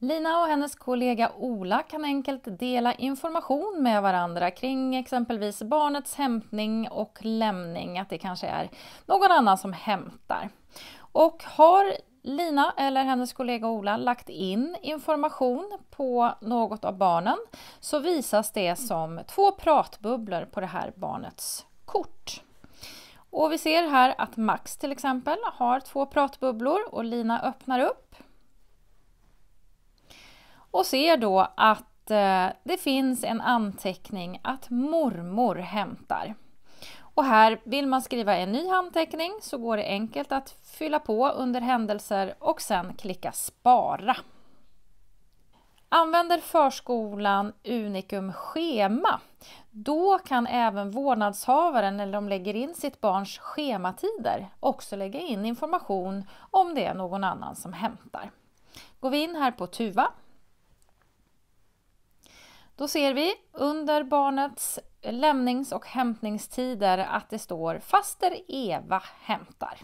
Lina och hennes kollega Ola kan enkelt dela information med varandra kring exempelvis barnets hämtning och lämning, att det kanske är någon annan som hämtar. Och har Lina eller hennes kollega Ola lagt in information på något av barnen så visas det som två pratbubblor på det här barnets kort. Och vi ser här att Max till exempel har två pratbubblor och Lina öppnar upp och ser då att eh, det finns en anteckning att mormor hämtar. Och här vill man skriva en ny handteckning så går det enkelt att fylla på under händelser och sen klicka spara. Använder förskolan Unikum schema, då kan även vårdnadshavaren när de lägger in sitt barns schematider också lägga in information om det är någon annan som hämtar. Går vi in här på Tuva då ser vi under barnets lämnings och hämtningstider att det står faster Eva hämtar.